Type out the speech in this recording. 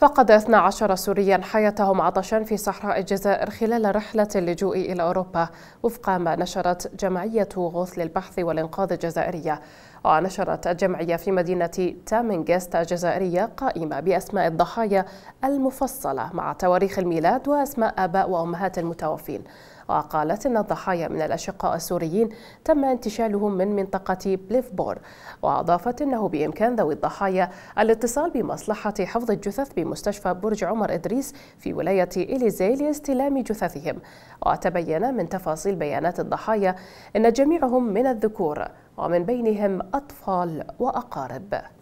فقد 12 سوريا حياتهم عطشا في صحراء الجزائر خلال رحلة اللجوء إلى أوروبا وفق ما نشرت جمعية غوث للبحث والإنقاذ الجزائرية ونشرت الجمعية في مدينة تامنغستا الجزائرية قائمة بأسماء الضحايا المفصلة مع تواريخ الميلاد وأسماء آباء وأمهات المتوفين وقالت أن الضحايا من الأشقاء السوريين تم انتشالهم من منطقة بليفبور وأضافت أنه بإمكان ذوي الضحايا الاتصال بمصلحة حفظ الجثث بمستشفى برج عمر إدريس في ولاية إليزي لاستلام جثثهم وتبين من تفاصيل بيانات الضحايا أن جميعهم من الذكور ومن بينهم أطفال وأقارب